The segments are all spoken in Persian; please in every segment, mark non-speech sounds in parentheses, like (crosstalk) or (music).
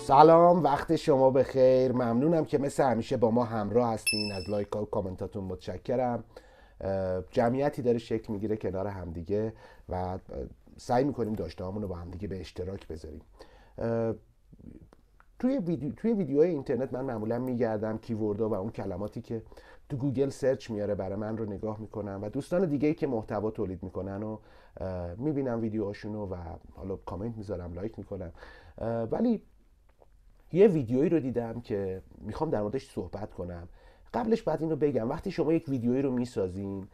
سلام وقت شما به خیر ممنونم که مثل همیشه با ما همراه هستین از لایک ها و کامنتاتون متشکرم جمعیتی داره شکل میگیره کنار همدیگه و سعی میکنیم داشته رو با همدیگه به اشتراک بذاریم توی ویدیو توی ویدیوهای اینترنت من معمولا میگردم کیوردها و اون کلماتی که تو گوگل سرچ میاره برای من رو نگاه میکنم و دوستان دیگه که محتوا تولید میکنن و میبینم ویدیوهاشونو و حالا کامنت میذارم لایک میکنم ولی یه ویدیویی رو دیدم که میخوام در موردش صحبت کنم قبلش بعد این رو بگم وقتی شما یک ویدیویی رو میسازین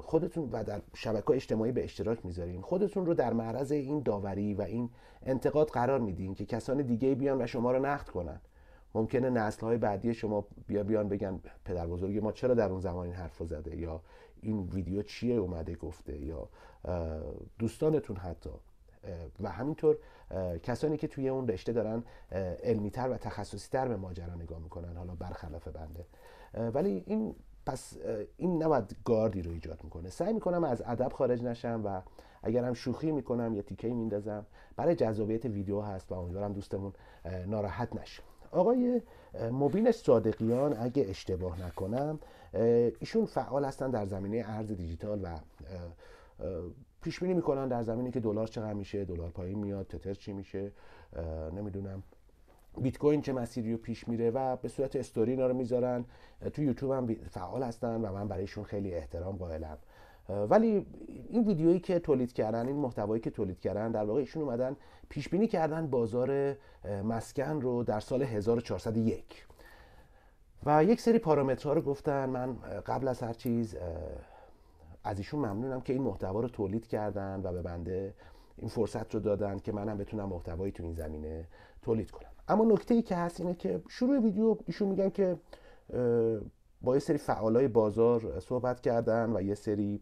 خودتون و در شبکه اجتماعی به اشتراک میذارین خودتون رو در معرض این داوری و این انتقاد قرار میدین که کسان دیگه بیان و شما رو نقد کنن ممکنه نسل های بعدی شما بیا بیان بگن پدر بزرگ ما چرا در اون زمان این حرف زده یا این ویدیو چیه اومده گفته یا دوستانتون حتی و همینطور کسانی که توی اون رشته دارن علمیتر و تر به ماجرا نگاه میکنن حالا برخلاف بنده ولی این پس این نباید گاردی رو ایجاد میکنه سعی میکنم از ادب خارج نشم و هم شوخی میکنم یا تیکه میندازم برای جذابیت ویدیو هست و امیدوارم دوستمون ناراحت نشه آقای مبین صادقیان اگه اشتباه نکنم ایشون فعال هستن در زمینه ارز دیجیتال و پیش بینی میکنن در زمینه که دلار چقدر میشه دلار پایین میاد تتر چی میشه نمیدونم بیت کوین چه مسیری رو پیش میره و به صورت استوری اینا رو میذارن تو یوتیوب هم فعال هستن و من برایشون خیلی احترام قائلم ولی این ویدیویی که تولید کردن این محتوایی که تولید کردن در واقع ایشون اومدن پیش بینی کردن بازار مسکن رو در سال 1401 و یک سری پارامترها رو گفتن من قبل از هر چیز از ایشون ممنونم که این محتوا رو تولید کردن و به بنده این فرصت رو دادن که منم بتونم محتوایی تو این زمینه تولید کنم اما نکته ای که هست اینه که شروع ویدیو ایشون میگن که با یه سری فعالای بازار صحبت کردن و یه سری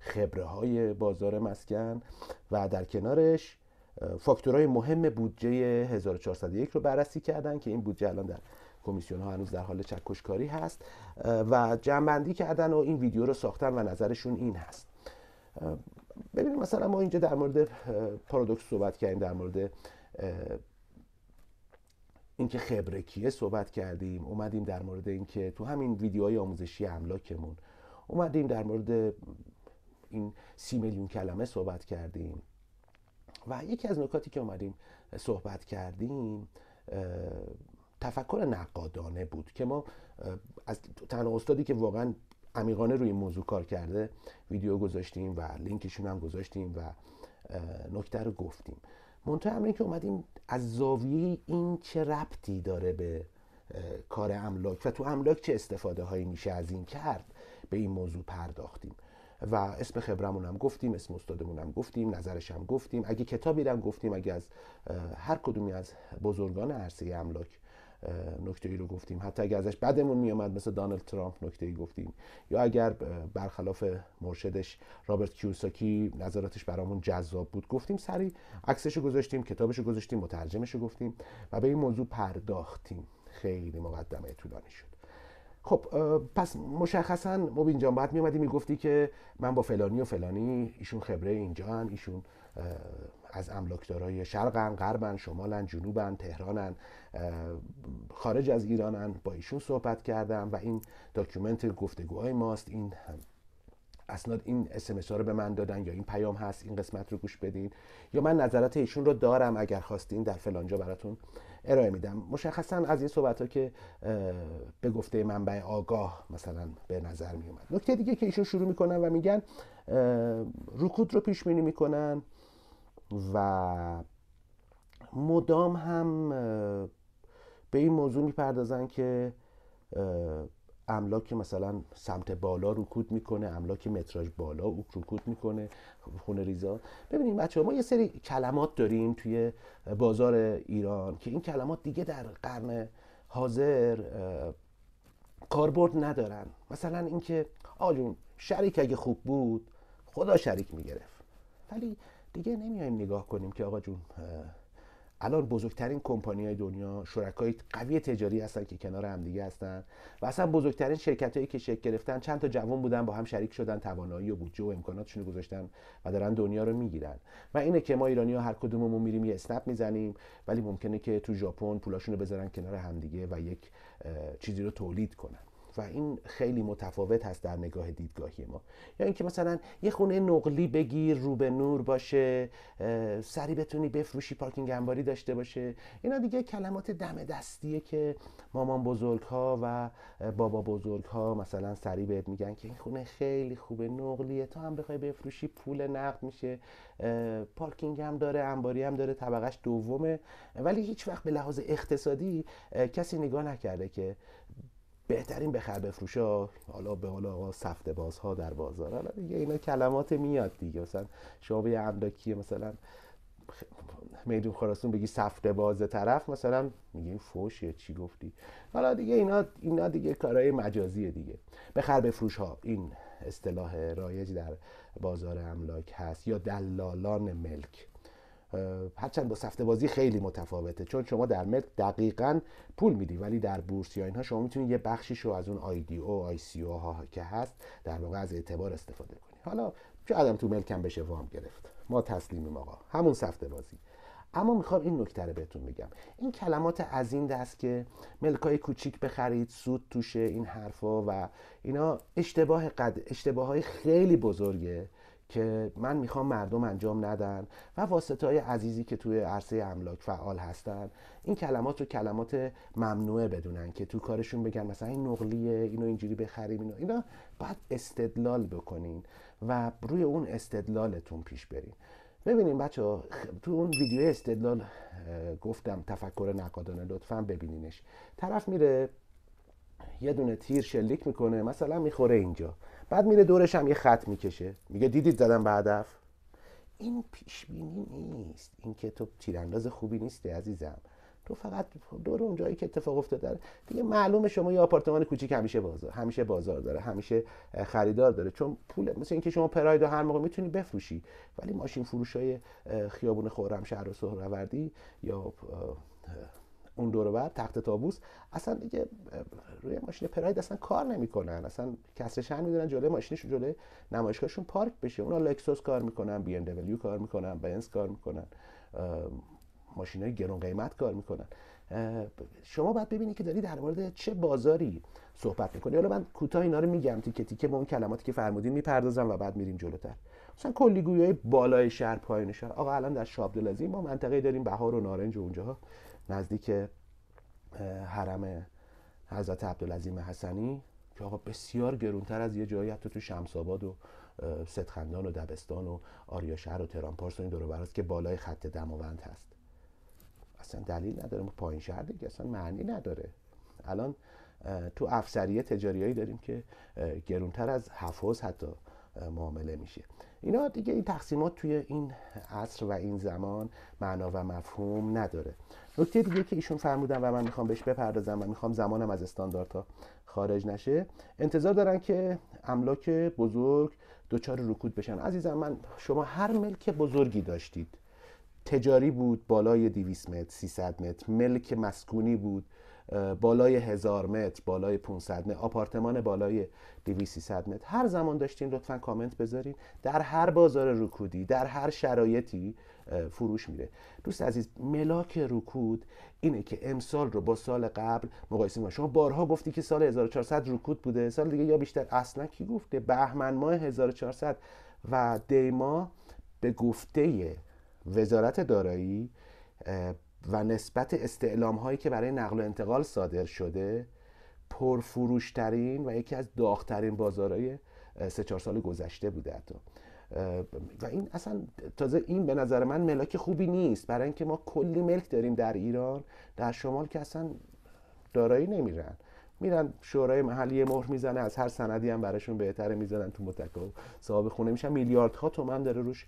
خبره های بازار مسکن و در کنارش فاکتورهای مهم بودجه 1401 رو بررسی کردن که این بودجه الان در کمیسیون ها هنوز در حال چکشکاری هست و جمعندی کردن و این ویدیو رو ساختن و نظرشون این هست ببینید مثلا ما اینجا در مورد پارادوکس صحبت کردیم در مورد اینکه خبره کیه صحبت کردیم اومدیم در مورد اینکه تو همین ویدیوهای آموزشی املاکمون اومدیم در مورد این سی میلیون کلمه صحبت کردیم و یکی از نکاتی که اومدیم صحبت کردیم تفکر نقادانه بود که ما از تنها استادی که واقعا عمیقانه روی این موضوع کار کرده ویدیو گذاشتیم و لینکشون هم گذاشتیم و نکته رو گفتیم منتها همین که اومدیم از زاویه این چه ربطی داره به کار املاک و تو املاک چه استفاده هایی میشه از این کرد به این موضوع پرداختیم و اسم خبرمون هم گفتیم اسم استادمون هم گفتیم نظرش هم گفتیم اگه کتابی هم گفتیم اگه از هر کدومی از بزرگان عرصه املاک نکته ای رو گفتیم حتی اگر ازش بدمون میومد مثل دانلد ترامپ نکته ای گفتیم یا اگر برخلاف مرشدش رابرت کیوساکی نظراتش برامون جذاب بود گفتیم سری عکسش گذاشتیم کتابش گذاشتیم مترجمش گفتیم و به این موضوع پرداختیم خیلی مقدمه طولانی شد خب پس مشخصا مبین جان باید می میگفتی که من با فلانی و فلانی ایشون خبره اینجا هن ایشون از املاکدارای شرقن غربن شمالن جنوبن تهرانن خارج از ایرانن با ایشون صحبت کردم و این داکیومنت گفتگوهای ماست این اسناد این اسمس ها رو به من دادن یا این پیام هست این قسمت رو گوش بدین یا من نظرات ایشون رو دارم اگر خواستین در فلانجا براتون ارائه میدم مشخصا از این صحبت ها که به گفته منبع آگاه مثلا به نظر میومد اومد نکته دیگه که ایشون شروع میکنن و میگن رکود رو پیش بینی میکنن و مدام هم به این موضوع میپردازن که املاک مثلا سمت بالا رکود میکنه املاک متراژ بالا او رکود میکنه خونه ریزا ببینید بچه ما یه سری کلمات داریم توی بازار ایران که این کلمات دیگه در قرن حاضر کاربرد ندارن مثلا اینکه آجون شریک اگه خوب بود خدا شریک میگرفت ولی دیگه نمیایم نگاه کنیم که آقا جون الان بزرگترین کمپانی های دنیا شرکای قوی تجاری هستن که کنار همدیگه هستن و اصلا بزرگترین شرکت هایی که شکل گرفتن چند تا جوان بودن با هم شریک شدن توانایی و بودجه و امکاناتشون رو گذاشتن و دارن دنیا رو میگیرن و اینه که ما ایرانی ها هر کدوممون میریم یه اسنپ میزنیم ولی ممکنه که تو ژاپن پولاشون رو بذارن کنار همدیگه و یک چیزی رو تولید کنن و این خیلی متفاوت هست در نگاه دیدگاهی ما یا اینکه مثلا یه خونه نقلی بگیر رو به نور باشه سری بتونی بفروشی پارکینگ انباری داشته باشه اینا دیگه کلمات دم دستیه که مامان بزرگ ها و بابا بزرگ ها مثلا سری بهت میگن که این خونه خیلی خوبه نقلیه تا هم بخوای بفروشی پول نقد میشه پارکینگ هم داره انباری هم داره طبقش دومه ولی هیچ وقت به لحاظ اقتصادی کسی نگاه نکرده که بهترین بخر ها حالا به حال آقا سفته بازها در بازار حالا دیگه اینا کلمات میاد دیگه مثلا شما به املاکی مثلا میدون خراسون بگی سفته باز طرف مثلا میگه این فوش یا چی گفتی حالا دیگه اینا اینا دیگه کارهای مجازیه دیگه بخر بفروش ها این اصطلاح رایج در بازار املاک هست یا دلالان ملک هرچند با سفته بازی خیلی متفاوته چون شما در ملک دقیقا پول میدی ولی در بورس یا اینها شما میتونید یه بخشیش رو از اون آی دی او آی سی او ها که هست در واقع از اعتبار استفاده کنی حالا چه آدم تو ملک هم بشه وام گرفت ما تسلیمیم آقا همون سفته بازی اما میخوام این نکته رو بهتون بگم این کلمات از این دست که ملکای کوچیک بخرید سود توشه این حرفا و اینا اشتباه قد اشتباه های خیلی بزرگه که من میخوام مردم انجام ندن و واسطه های عزیزی که توی عرصه املاک فعال هستن این کلمات رو کلمات ممنوعه بدونن که تو کارشون بگن مثلا این نقلیه اینو اینجوری بخریم اینو اینا بعد استدلال بکنین و روی اون استدلالتون پیش برین ببینین بچه تو اون ویدیو استدلال گفتم تفکر نقادانه لطفا ببینینش طرف میره یه دونه تیر شلیک میکنه مثلا میخوره اینجا بعد میره دورش هم یه خط میکشه میگه دیدید زدم به هدف این پیش بینی نیست این که تو تیرانداز خوبی نیستی عزیزم تو فقط دور اونجایی که اتفاق افتاده دیگه معلومه شما یه آپارتمان کوچیک همیشه بازار همیشه بازار داره همیشه خریدار داره چون پول مثل اینکه شما پراید هر موقع میتونی بفروشی ولی ماشین فروش های خیابون خورم شهر و سهروردی یا اون دور بعد تخت تابوس اصلا دیگه روی ماشین پراید اصلا کار نمیکنن اصلا شهر میدونن جلوی ماشینشون جلوی نمایشگاهشون پارک بشه اونا لکسوس کار میکنن بی ام دبلیو کار میکنن بنز کار میکنن ماشین های گرون قیمت کار میکنن شما باید ببینید که داری در مورد چه بازاری صحبت میکنی حالا من کوتاه اینا رو میگم تیکه تیکه به اون کلماتی که فرمودین میپردازم و بعد میریم جلوتر مثلا کلی های بالای شهر پایین شهر آقا الان در شابدالازی ما منطقه داریم بهار و نارنج و اونجاها نزدیک حرم حضرت عبدالعظیم حسنی که آقا بسیار گرونتر از یه جایی حتی تو آباد و ستخندان و دبستان و آریا شهر و پارس و این دور که بالای خط دماوند هست اصلا دلیل نداره ما پایین شهر دیگه اصلا معنی نداره الان تو افسریه تجاریایی داریم که گرونتر از حفاظ حتی معامله میشه اینا دیگه این تقسیمات توی این عصر و این زمان معنا و مفهوم نداره نکته دیگه که ایشون فرمودن و من میخوام بهش بپردازم و میخوام زمانم از استانداردها خارج نشه انتظار دارن که املاک بزرگ دچار رکود بشن عزیزم من شما هر ملک بزرگی داشتید تجاری بود بالای 200 متر 300 متر ملک مسکونی بود بالای هزار متر بالای 500 متر آپارتمان بالای 2300 متر هر زمان داشتین لطفا کامنت بذارین در هر بازار رکودی در هر شرایطی فروش میره دوست عزیز ملاک رکود اینه که امسال رو با سال قبل مقایسه کنید شما بارها گفتی که سال 1400 رکود بوده سال دیگه یا بیشتر اصلا کی گفته بهمن ماه 1400 و دیما به گفته وزارت دارایی و نسبت استعلام هایی که برای نقل و انتقال صادر شده پرفروشترین و یکی از داغترین بازارهای سه چهار سال گذشته بوده حتی و این اصلا تازه این به نظر من ملاک خوبی نیست برای اینکه ما کلی ملک داریم در ایران در شمال که اصلا دارایی نمیرن میرن شورای محلی مهر میزنه از هر سندی هم براشون بهتره میزنن تو متکا و صاحب خونه میشن میلیاردها تومن داره روش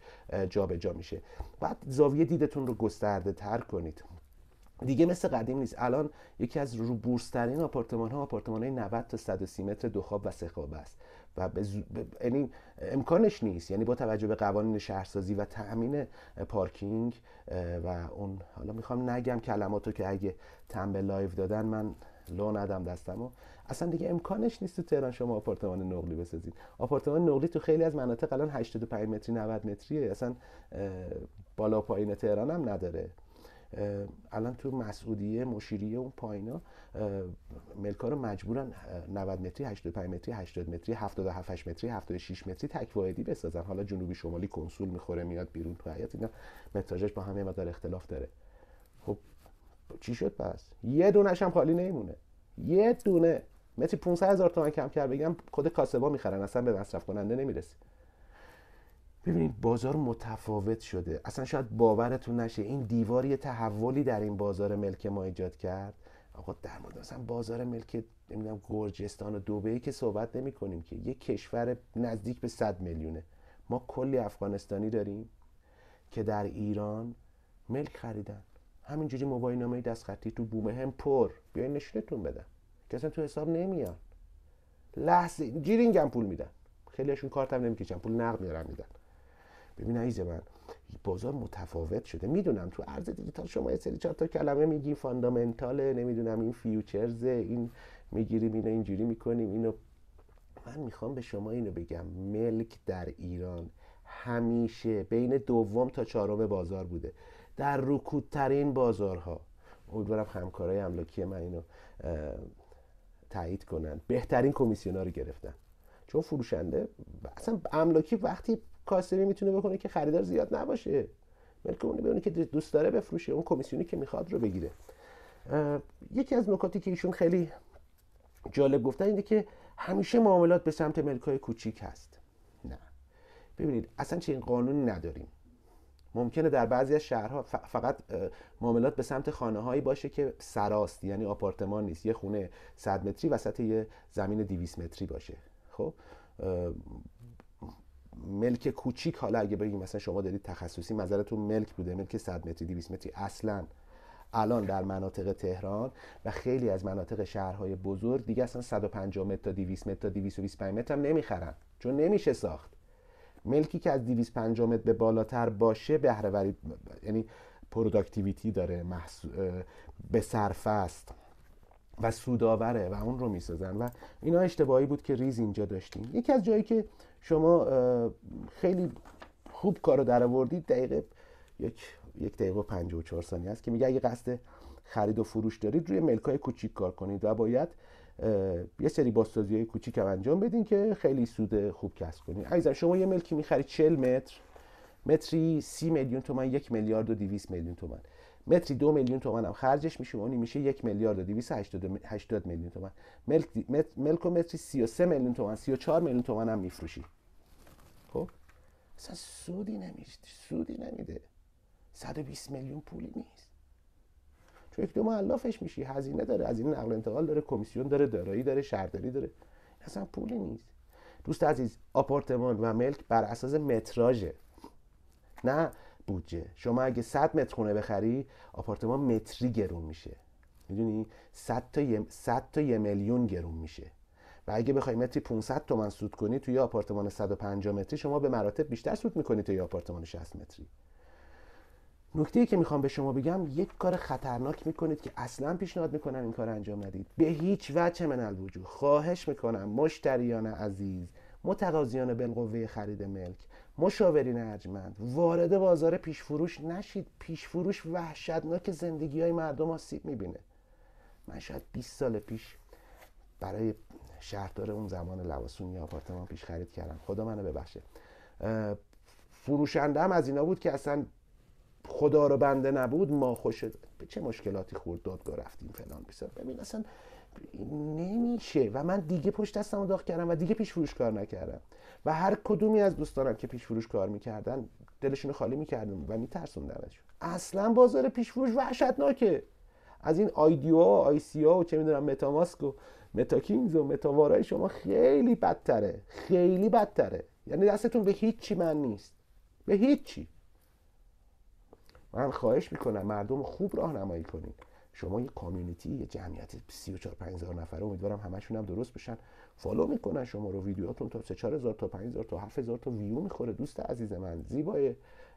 جابجا جا میشه بعد زاویه دیدتون رو گسترده تر کنید دیگه مثل قدیم نیست الان یکی از رو بورس ترین آپارتمان ها آپارتمان های 90 تا 130 متر دو خواب و سه خواب است و به یعنی امکانش نیست یعنی با توجه به قوانین شهرسازی و تامین پارکینگ و اون حالا میخوام نگم کلماتو که اگه به لایو دادن من لو ندم دستمو اصلا دیگه امکانش نیست تو تهران شما آپارتمان نقلی بسازید آپارتمان نقلی تو خیلی از مناطق الان 85 متری 90 متریه اصلا بالا پایین تهران هم نداره الان تو مسعودیه، مشیریه اون پایینا ملکا رو مجبورن 90 متری 85 متری 80 متری 77 متری 76 متری تک واحدی بسازن حالا جنوبی شمالی کنسول میخوره میاد بیرون تو حیات اینا متراژش با همه مقدار اختلاف داره چی شد پس یه دونش هم خالی نمیمونه یه دونه مثل 500 هزار تومن کم کرد بگم خود کاسبا میخرن اصلا به مصرف کننده نمیرسه ببینید بازار متفاوت شده اصلا شاید باورتون نشه این دیواری تحولی در این بازار ملک ما ایجاد کرد آقا در مورد اصلا بازار ملک نمیدونم گرجستان و دبی که صحبت نمی کنیم که یه کشور نزدیک به 100 میلیونه ما کلی افغانستانی داریم که در ایران ملک خریدن همینجوری موبایل نامه دست خطی تو بومه هم پر بیاین نشونتون بدم که اصلا تو حساب نمیان لحظه هم پول میدن خیلیشون هم نمیکشن پول نقد میارن میدن ببین عزیز من بازار متفاوت شده میدونم تو ارز دیجیتال شما یه سری چهار تا کلمه میگی فاندامنتاله نمیدونم این فیوچرز این میگیریم اینو اینجوری میکنیم اینو من میخوام به شما اینو بگم ملک در ایران همیشه بین دوم تا چهارم بازار بوده در رکودترین بازارها امیدوارم همکارای املاکی من اینو تایید کنن بهترین کمیسیون رو گرفتن چون فروشنده اصلا املاکی وقتی کاسبی میتونه بکنه که خریدار زیاد نباشه بلکه اون به که دوست داره بفروشه اون کمیسیونی که میخواد رو بگیره یکی از نکاتی که ایشون خیلی جالب گفتن اینه که همیشه معاملات به سمت ملکای کوچیک هست نه ببینید اصلا چه این قانون نداریم ممکنه در بعضی از شهرها فقط معاملات به سمت خانه هایی باشه که سراست یعنی آپارتمان نیست یه خونه 100 متری وسط یه زمین 200 متری باشه خب ملک کوچیک حالا اگه بگیم مثلا شما دارید تخصصی تو ملک بوده ملک 100 متری 200 متری اصلا الان در مناطق تهران و خیلی از مناطق شهرهای بزرگ دیگه اصلا 150 متر تا 200 متر تا 225 متر هم نمیخرن چون نمیشه ساخت ملکی که از 250 متر به بالاتر باشه بهرهوری یعنی پروداکتیویتی داره محسو... به صرف است و سوداوره و اون رو میسازن و اینا اشتباهی بود که ریز اینجا داشتیم یکی از جایی که شما خیلی خوب کار در آوردید دقیقه یک یک دقیقه و 54 ثانیه است که میگه اگه قصد خرید و فروش دارید روی ملکای کوچیک کار کنید و باید یه سری بازسازی های کوچیک هم انجام بدین که خیلی سود خوب کسب کنین عزیزم شما یه ملکی میخرید 40 متر متری 30 میلیون تومن یک میلیارد و 200 میلیون تومن متری دو میلیون تومن هم خرجش میشه اون میشه یک میلیارد و 280 میلیون تومن ملک, ملک و متری 33 میلیون تومن 34 میلیون تومن هم میفروشی خب سودی نمیشه سودی نمیده 120 میلیون پولی نیست چون یک دو معلافش میشی هزینه داره هزینه نقل انتقال داره کمیسیون داره دارایی داره شهرداری داره اصلا پولی نیست دوست عزیز آپارتمان و ملک بر اساس متراژه نه بودجه شما اگه 100 متر خونه بخری آپارتمان متری گرون میشه میدونی 100 تا 100 تا میلیون گرون میشه و اگه بخوای متری 500 تومن سود کنی توی آپارتمان 150 متری شما به مراتب بیشتر سود میکنی توی آپارتمان 60 متری نکته که میخوام به شما بگم یک کار خطرناک میکنید که اصلا پیشنهاد میکنم این کار انجام ندید به هیچ وجه من الوجود خواهش میکنم مشتریان عزیز متقاضیان بالقوه خرید ملک مشاورین ارجمند وارد بازار پیش فروش نشید پیش فروش وحشتناک زندگی های مردم آسیب میبینه من شاید 20 سال پیش برای شهردار اون زمان یا آپارتمان پیش خرید کردم خدا منو ببخشه فروشنده هم از اینا بود که اصلا خدا رو بنده نبود ما خوش به چه مشکلاتی خورد دادگاه رفتیم فلان بیسار ببین اصلا نمیشه و من دیگه پشت دستم داغ کردم و دیگه پیش فروش کار نکردم و هر کدومی از دوستانم که پیش فروش کار میکردن دلشون خالی میکردم و درشون. اصلا بازار پیش فروش وحشتناکه از این آیدیو ها آیسیا و چه میدونم متاماسک و متاکینز و متاوارای شما خیلی بدتره خیلی بدتره یعنی دستتون به هیچی من نیست به هیچی من خواهش میکنم مردم خوب راهنمایی کنید شما یه کامیونیتی یه جمعیت 34 5000 نفره امیدوارم همشون هم درست بشن فالو میکنن شما رو ویدیوهاتون تا 3 4000 تا 5000 تا 7000 تا ویو میخوره دوست عزیز من زیبای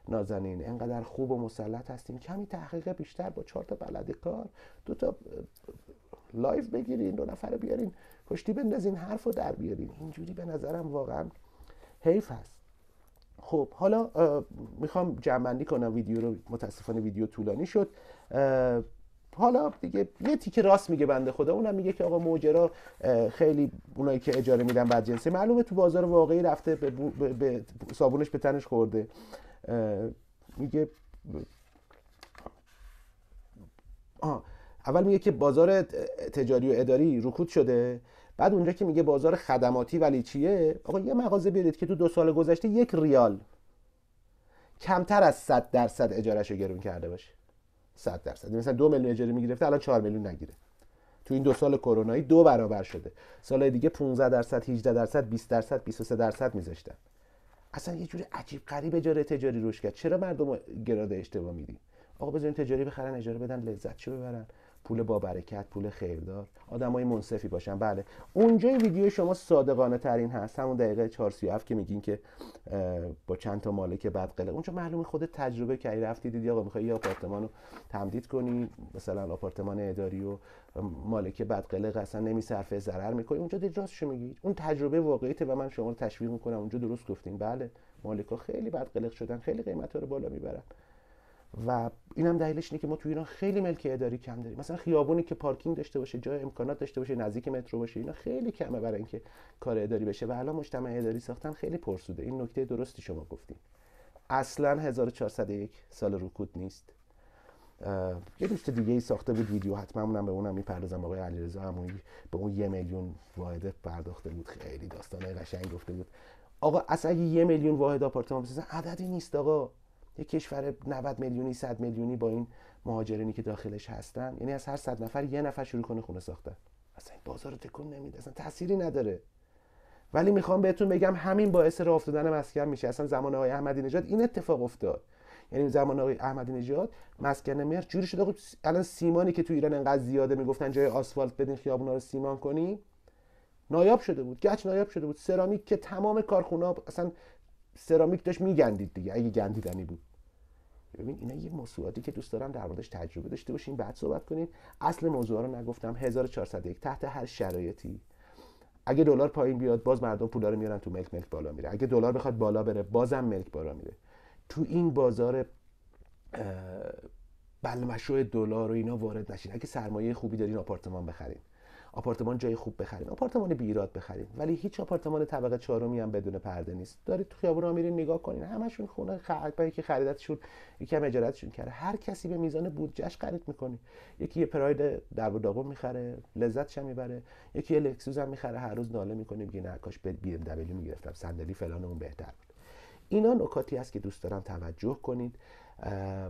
نازنین انقدر خوب و مسلط هستیم کمی تحقیق بیشتر با چهار تا بلد کار دو تا لایف بگیرین دو نفره بیارین پشتی بندازین حرف رو در بیارین اینجوری به نظرم واقعا حیف هست خب حالا میخوام جمعندی کنم ویدیو رو متاسفانه ویدیو طولانی شد حالا دیگه یه تیکه راست میگه بنده خدا اونم میگه که آقا موجرا خیلی اونایی که اجاره میدن بعد جنسی معلومه تو بازار واقعی رفته به, صابونش به تنش خورده میگه اول میگه که بازار تجاری و اداری رکود شده بعد اونجا که میگه بازار خدماتی ولی چیه آقا یه مغازه بیارید که تو دو سال گذشته یک ریال کمتر از 100 درصد اجارش رو گرون کرده باشه 100 درصد مثلا دو میلیون اجاره میگرفته الان 4 میلیون نگیره تو این دو سال کرونایی دو برابر شده سال دیگه 15 درصد 18 درصد 20 درصد 23 درصد میذاشتن اصلا یه جوری عجیب غریب اجاره تجاری روش کرد چرا مردم گراد اشتباه میدیم آقا بزنین تجاری بخرن اجاره بدن لذت چه ببرن پول با برکت پول خیردار آدمای منصفی باشن بله اونجای ویدیو شما صادقانه ترین هست همون دقیقه 437 که میگین که با چند تا مالک بعد قله اونجا معلومه خود تجربه کردی رفتی دیدی آقا میخوای یه آپارتمان رو تمدید کنی مثلا آپارتمان اداری و مالک بعد قله اصلا نمیصرفه ضرر میکنی اونجا دیگه راستش میگی اون تجربه واقعیته و من شما رو تشویق میکنم اونجا درست گفتین بله ها خیلی بد شدن خیلی قیمت رو بالا میبرن و این هم دلیلش اینه که ما تو ایران خیلی ملک اداری کم داریم مثلا خیابونی که پارکینگ داشته باشه جای امکانات داشته باشه نزدیک مترو باشه اینا خیلی کمه برای اینکه کار اداری بشه و حالا مجتمع اداری ساختن خیلی پرسوده این نکته درستی شما گفتین اصلا 1401 سال رکود نیست یه دوست دیگه ای ساخته بود ویدیو حتما اونم به اونم میپردازم آقای علیرضا عمویی به اون یه میلیون واحده پرداخته بود خیلی داستانه قشنگ گفته بود آقا اصلا یه میلیون واحد آپارتمان بسازن عددی نیست آقا یه کشور 90 میلیونی 100 میلیونی با این مهاجرینی که داخلش هستن یعنی از هر 100 نفر یه نفر شروع کنه خونه ساختن اصلا این بازار رو تکون نمیده اصلا تأثیری نداره ولی میخوام بهتون بگم همین باعث راه افتادن مسکن میشه اصلا زمان آقای احمدی نژاد این اتفاق افتاد یعنی زمان آقای احمدی نژاد مسکن مهر جوری شده الان سیمانی که تو ایران انقدر زیاده میگفتن جای آسفالت بدین خیابونا رو سیمان کنی نایاب شده بود گچ نایاب شده بود سرامیک که تمام کارخونه اصلا سرامیک داشت میگندید دیگه اگه گندیدنی بود ببین اینا یه موضوعاتی که دوست دارم در موردش تجربه داشته باشین بعد صحبت کنین اصل موضوع رو نگفتم 1401 تحت هر شرایطی اگه دلار پایین بیاد باز مردم پولا رو میارن تو ملک ملک بالا میره اگه دلار بخواد بالا بره بازم ملک بالا میره تو این بازار بلمشو دلار و اینا وارد نشین اگه سرمایه خوبی دارین آپارتمان بخرین آپارتمان جای خوب بخریم آپارتمان بیراد بخریم ولی هیچ آپارتمان طبقه چهارمی هم بدون پرده نیست دارید تو خیابون میرین نگاه کنین همشون خونه خرپایی که خریدتشون یکم اجارتشون کرده هر کسی به میزان بودجش خرید میکنه یکی یه پراید در و میخره لذتش هم میبره یکی یه لکسوس هم میخره هر روز ناله میکنه میگه نه کاش بی ام دبلیو میگرفتم صندلی فلان اون بهتر بود اینا نکاتی است که دوست دارم توجه کنید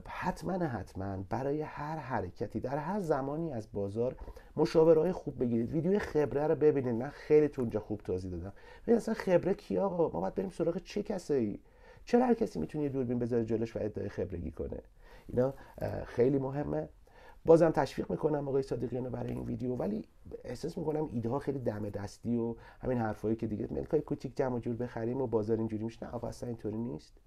حتما حتما برای هر حرکتی در هر زمانی از بازار مشاوره های خوب بگیرید ویدیو خبره رو ببینید من خیلی تو اونجا خوب توضیح دادم ببین اصلا خبره کی ما باید بریم سراغ چه کسایی؟ چرا هر کسی میتونه دوربین بذاره جلوش و ادعای خبرگی کنه اینا خیلی مهمه بازم تشویق میکنم آقای صادقیانو برای این ویدیو ولی احساس میکنم ایده ها خیلی دم دستی و همین حرفایی که دیگه ملکای کوچیک جمع جور بخریم و بازار اینجوری میشه اصلا اینطوری نیست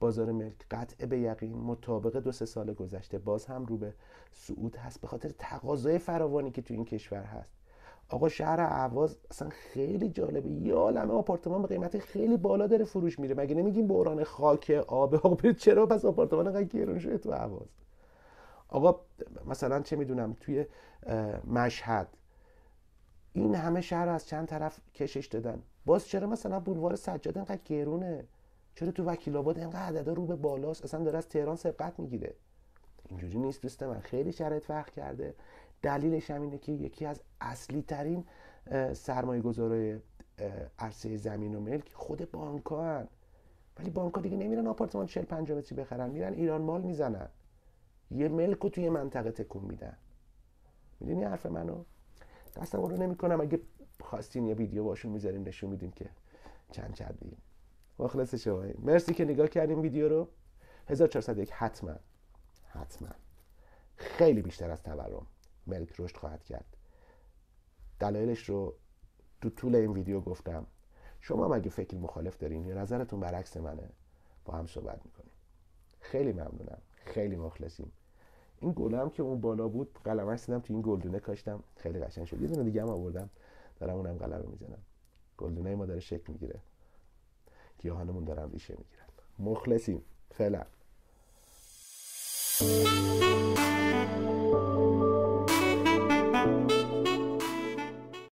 بازار ملک قطع به یقین مطابق دو سه سال گذشته باز هم رو به سعود هست به خاطر تقاضای فراوانی که تو این کشور هست آقا شهر اهواز اصلا خیلی جالبه یه عالمه آپارتمان به قیمت خیلی بالا داره فروش میره مگه نمیگیم بحران خاک آب آب (laughs) چرا پس آپارتمان انقدر گرون شده تو اهواز آقا مثلا چه میدونم توی مشهد این همه شهر از چند طرف کشش دادن باز چرا مثلا بلوار سجاد انقدر گرونه چرا تو وکیل آباد اینقدر عددا رو به بالاست اصلا داره از تهران سبقت میگیره اینجوری نیست دوست من خیلی شرایط فرق کرده دلیلش هم اینه که یکی از اصلی ترین سرمایه گذارای عرصه زمین و ملک خود بانک هن. ولی بانک ها دیگه نمیرن آپارتمان 40 50 متری بخرن میرن ایران مال میزنن یه ملک رو توی منطقه تکون میدن میدونی حرف منو دستم رو نمیکنم اگه خواستین یه ویدیو باشون میذاریم نشون میدیم که چند چندیم مخلص شما مرسی که نگاه کردیم ویدیو رو 1401 حتما حتما خیلی بیشتر از تورم ملک رشد خواهد کرد دلایلش رو تو طول این ویدیو گفتم شما هم اگه فکر مخالف دارین یا نظرتون برعکس منه با هم صحبت میکنیم خیلی ممنونم خیلی مخلصیم این گل هم که اون بالا بود قلمش زدم تو این گلدونه کاشتم خیلی قشنگ شد یه دونه دیگه هم آوردم دارم اونم قلمه میزنم گلدونه ما داره شکل میگیره گیاهانمون دارن ریشه میگیرن مخلصیم فعلا